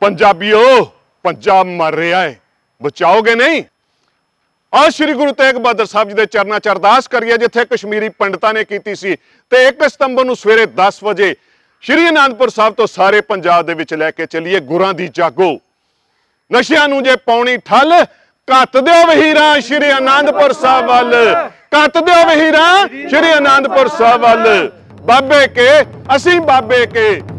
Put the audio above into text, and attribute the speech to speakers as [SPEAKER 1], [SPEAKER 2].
[SPEAKER 1] ਪੰਜਾਬੀਓ ਪੰਜਾਬ ਮਰ ਰਿਹਾ ਹੈ ਬਚਾਓਗੇ ਨਹੀਂ ਆ ਸ੍ਰੀ ਗੁਰੂ ਤੇਗ ਬਹਾਦਰ ਸਾਹਿਬ ਜੀ ਦੇ ਚਰਨਾਂ 'ਚ ਅਰਦਾਸ ਕਰੀਏ ਜਿੱਥੇ ਕਸ਼ਮੀਰੀ ਪੰਡਤਾਂ ਨੇ ਕੀਤੀ ਸੀ ਤੇ 1 ਸਤੰਬਰ ਨੂੰ ਸਵੇਰੇ 10 ਵਜੇ ਸ੍ਰੀ ਅਨੰਦਪੁਰ ਸਾਹਿਬ ਤੋਂ ਸਾਰੇ ਪੰਜਾਬ ਦੇ ਵਿੱਚ ਲੈ ਕੇ ਚੱਲੀਏ ਗੁਰਾਂ ਦੀ ਜਾਗੋ ਨਸ਼ਿਆਂ ਨੂੰ ਜੇ ਪਾਉਣੀ ਠੱਲ ਕੱਤ ਦਿਓ ਵਹੀਰਾ ਸ੍ਰੀ ਅਨੰਦਪੁਰ ਸਾਹਿਬ ਵੱਲ ਕੱਤ ਦਿਓ ਵਹੀਰਾ ਸ੍ਰੀ ਅਨੰਦਪੁਰ ਸਾਹਿਬ ਵੱਲ
[SPEAKER 2] ਬਾਬੇ ਕੇ ਅਸੀਂ ਬਾਬੇ ਕੇ